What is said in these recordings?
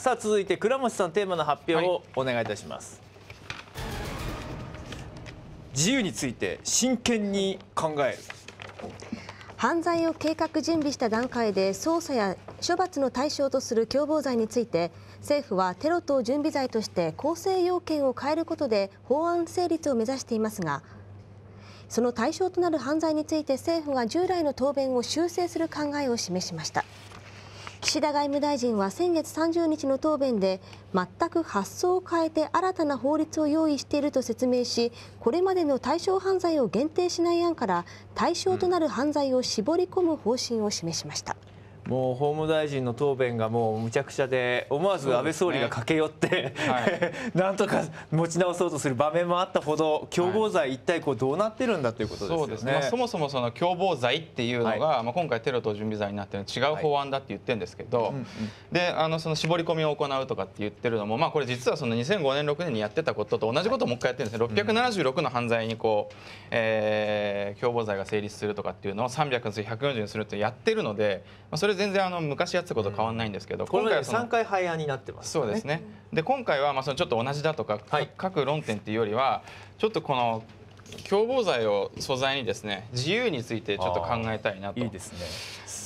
さあ続いて倉持さんテーマの発表をお願いいたします、はい、自由について真剣に考える犯罪を計画準備した段階で捜査や処罰の対象とする共謀罪について政府はテロ等準備罪として構成要件を変えることで法案成立を目指していますがその対象となる犯罪について政府が従来の答弁を修正する考えを示しました岸田外務大臣は先月30日の答弁で全く発想を変えて新たな法律を用意していると説明しこれまでの対象犯罪を限定しない案から対象となる犯罪を絞り込む方針を示しました。もう法務大臣の答弁がもうむちゃくちゃで思わず安倍総理が駆け寄って、ね、なんとか持ち直そうとする場面もあったほど共謀罪一体こうどうなってるんだということですね。そうですねまあ、そもそもその共謀罪っていうのが、はい、まあ、今回テロ等準備罪になってる違う法案だって言ってるんですけど、はいうんうん、であのその絞り込みを行うとかって言ってるのも、まあ、これ実はその2005年6年にやってたことと同じことをもう一回やってるんですね、676の犯罪にこう、えー、共謀罪が成立するとかっていうのを300にす140にするってやってるので、まあ、それ全然あの昔やってたこと変わんないんですけど、今回は3回廃案になってます、ね、そうですねで今回はまあそのちょっと同じだとか、はい、各論点っていうよりはちょっとこの共謀罪を素材にですね自由についてちょっと考えたいなといいですね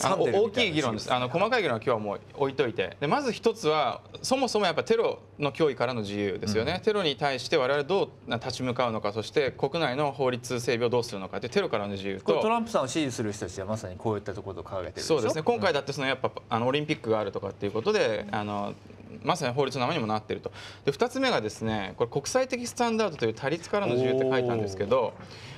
あの大きい議論です、あの細かい議論は今日はもう置いといてでまず一つはそもそもやっぱテロの脅威からの自由ですよね、うん、テロに対して我々どう立ち向かうのかそして国内の法律整備をどうするのかでテロからの自由とトランプさんを支持する人たちはまさにこういったところを考えてるそうですね今回だってそのやっぱあのオリンピックがあるとかっていうことであのまさに法律の名前にもなっているとで2つ目がですねこれ国際的スタンダードという他律からの自由って書いたんですけど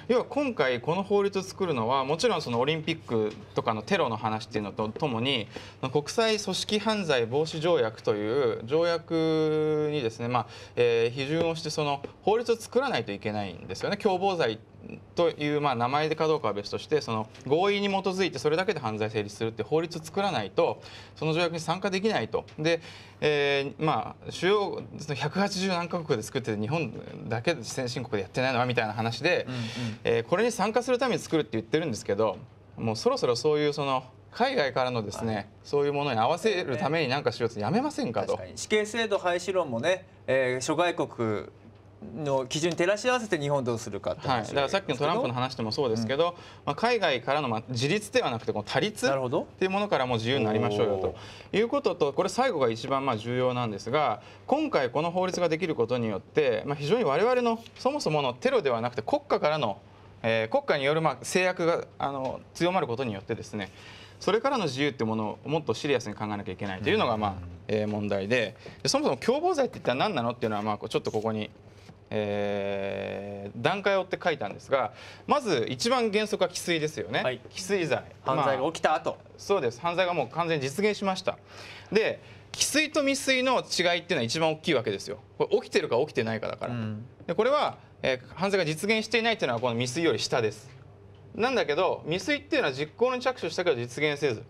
要は今回この法律を作るのはもちろんそのオリンピックとかのテロの話っていうのとともに国際組織犯罪防止条約という条約にですね、まあえー、批准をしてその法律を作らないといけないんですよね共謀罪という、まあ、名前でかどうかは別としてその合意に基づいてそれだけで犯罪成立するって法律を作らないとその条約に参加できないとで、えー、まあ主要180何カ国で作ってて日本だけ先進国でやってないのはみたいな話で、うんうん、えー、これに参加するために作るって言ってるんですけどもうそろそろそういうその海外からのですね、はい、そういうものに合わせるために何かしようとやめませんかと。死刑制度廃止論もね、えー、諸外国の基準に照らし合わせて日本どうするかってはい、だからさっきのトランプの話でもそうですけど、うん、まあ、海外からのまあ自立ではなくてこの他立っていうものからも自由になりましょうよということとこれ最後が一番まあ重要なんですが今回この法律ができることによって、まあ、非常に我々のそもそものテロではなくて国家からの、えー、国家によるまあ制約があの強まることによってですねそれからの自由っていうものをもっとシリアスに考えなきゃいけないというのがまあ、え問題でそもそも共謀罪って一体何なのっていうのはまあちょっとここにえー、段階を追って書いたんですがまず一番原則は既遂ですよね、はい、既遂罪犯罪が起きた後、まあ、そうです犯罪がもう完全に実現しましたで既遂と未遂の違いっていうのは一番大きいわけですよこれ起きてるか起きてないかだから、うん、でこれは、えー、犯罪が実現していないっていうのはこの未遂より下ですなんだけど未遂っていうのは実行に着手したけど実現せず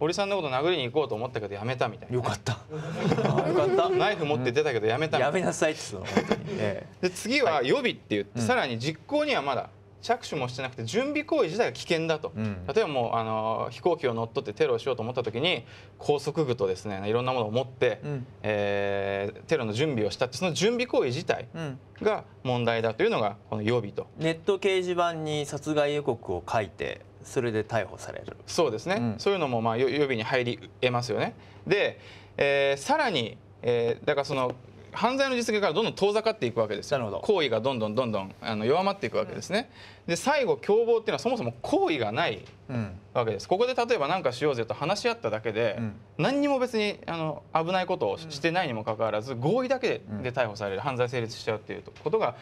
堀さんのこと殴りに行こうと思ったけどやめたみたいな、よかったよかったナイフ持って出たけどやめたみたいな、やめなさいって言ったの、ええ、で次は予備って言って、はい、さらに実行にはまだ着手もしてなくて準備行為自体が危険だと、うん、例えばもうあの飛行機を乗っ取ってテロをしようと思った時に拘束具とですねいろんなものを持って、うん、えー、テロの準備をしたってその準備行為自体が問題だというのがこの予備と。ネット掲示板に殺害予告を書いてそれで逮捕されるそうですね、うん、そういうのもまあ予備に入り得ますよねで、えー、さらに、えー、だからその犯罪の実現からどんどん遠ざかっていくわけですよ行為がどんどんどんどんあの弱まっていくわけですね、うん、で最後共謀っていうのはそもそも行為がないわけです、うん、ここで例えば何かしようぜと話し合っただけで、うん、何にも別にあの危ないことをしてないにもかかわらず合意だけで逮捕される、犯罪成立しちゃうっていうことが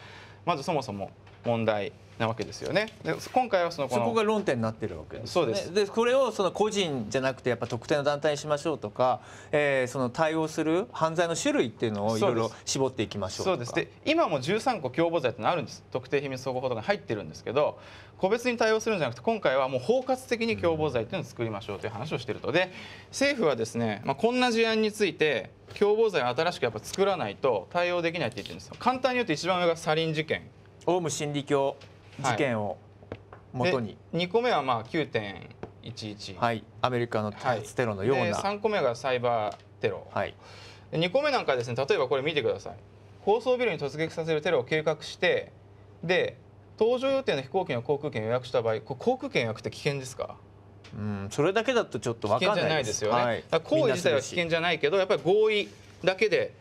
まずそもそも問題なわけですよね。で今回はそのそこが論点になってるわけです、ね、そうです。でこれをその個人じゃなくてやっぱ特定の団体にしましょうとか、えー、その対応する犯罪の種類っていうのをいろいろ絞っていきましょうそうです。で今も13個共謀罪ってのあるんです。特定秘密保護法とかに入ってるんですけど、個別に対応するんじゃなくて今回はもう包括的に共謀罪っていうのを作りましょうという話をしてるとで政府はですね、まあこんな事案について共謀罪を新しくやっぱ作らないと対応できないって言ってるんですよ。簡単に言うと一番上がサリン事件。オウム真理教事件を元に、はい、2個目はまあ9.11、はい、アメリカの対テロのような、はい、3個目がサイバーテロ、はい、2個目なんかですね例えばこれ見てください高層ビルに突撃させるテロを計画してで搭乗予定の飛行機の航空券予約した場合航空券予約って危険ですかうん、それだけだとちょっと分かんないですよね、はい、行為自体は危険じゃないけどやっぱり合意だけで、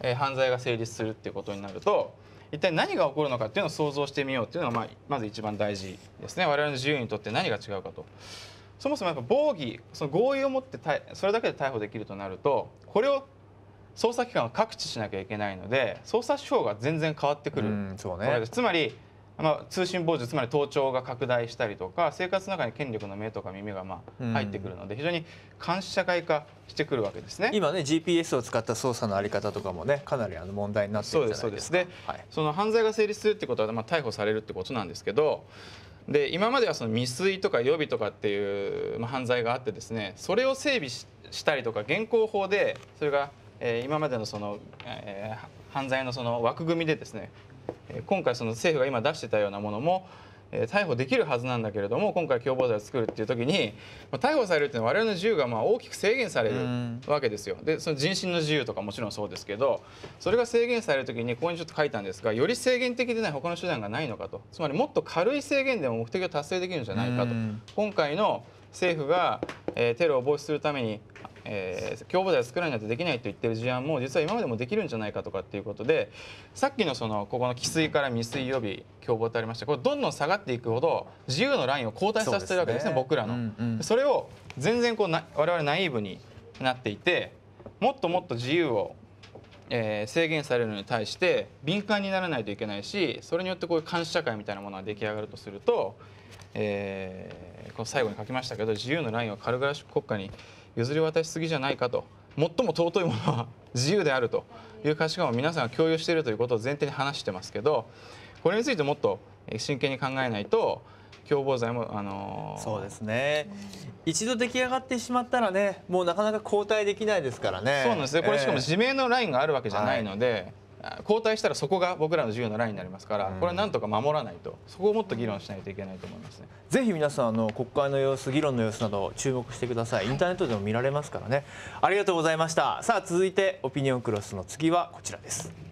えー、犯罪が成立するっていうことになると一体何が起こるのかっていうのを想像してみようっていうのが、まあ、まず一番大事ですね我々の自由にとって何が違うかと。そもそもやっぱ防疑その合意を持ってそれだけで逮捕できるとなるとこれを捜査機関は各地しなきゃいけないので捜査手法が全然変わってくるね、つまりまあ、通信傍受つまり盗聴が拡大したりとか生活の中に権力の目とか耳がまあ入ってくるので、非常に監視社会化してくるわけですね今ね GPS を使った捜査の在り方とかもねかなりあの問題になってるうじゃないですかで、はい、その犯罪が成立するってことは、まあ、逮捕されるってことなんですけどで今まではその未遂とか予備とかっていう、まあ、犯罪があってですねそれを整備したりとか現行法でそれが、えー、今までのその、えー、犯罪のその枠組みでですね今回その政府が今出してたようなものも逮捕できるはずなんだけれども今回共謀罪を作るっていう時に逮捕されるっていうのは我々の自由がまあ大きく制限されるわけですよでその人身の自由とかもちろんそうですけどそれが制限される時にここにちょっと書いたんですがより制限的でない他の手段がないのかとつまりもっと軽い制限でも目的を達成できるんじゃないかと今回の政府がテロを防止するためにえー、共謀罪を作らないとできないと言ってる事案も実は今までもできるんじゃないかとかっていうことでさっきのそのここの既遂から未遂予備共謀ってありましたこれどんどん下がっていくほど自由のラインを後退させてるわけですね、ね、僕らの、うんうん、それを全然こうな我々ナイーブになっていてもっともっと自由をえー、制限されるのに対して敏感にならないといけないしそれによってこういう監視社会みたいなものが出来上がるとすると、えー、この最後に書きましたけど自由のラインを軽々しく国家に譲り渡しすぎじゃないかと最も尊いものは 自由であるという価値観を皆さんが共有しているということを前提に話してますけどこれについてもっと真剣に考えないと共謀罪も、あのー、そうですね一度出来上がってしまったらねもうなかなか交代できないですからねそうなんですねこれしかも自明のラインがあるわけじゃないので、えーはい交代したらそこが僕らの授業のラインになりますからこれはなんとか守らないとそこをもっと議論しないといけないと思いますねぜひ皆さんあの国会の様子議論の様子など注目してくださいインターネットでも見られますからねありがとうございましたさあ続いてオピニオンクロスの次はこちらです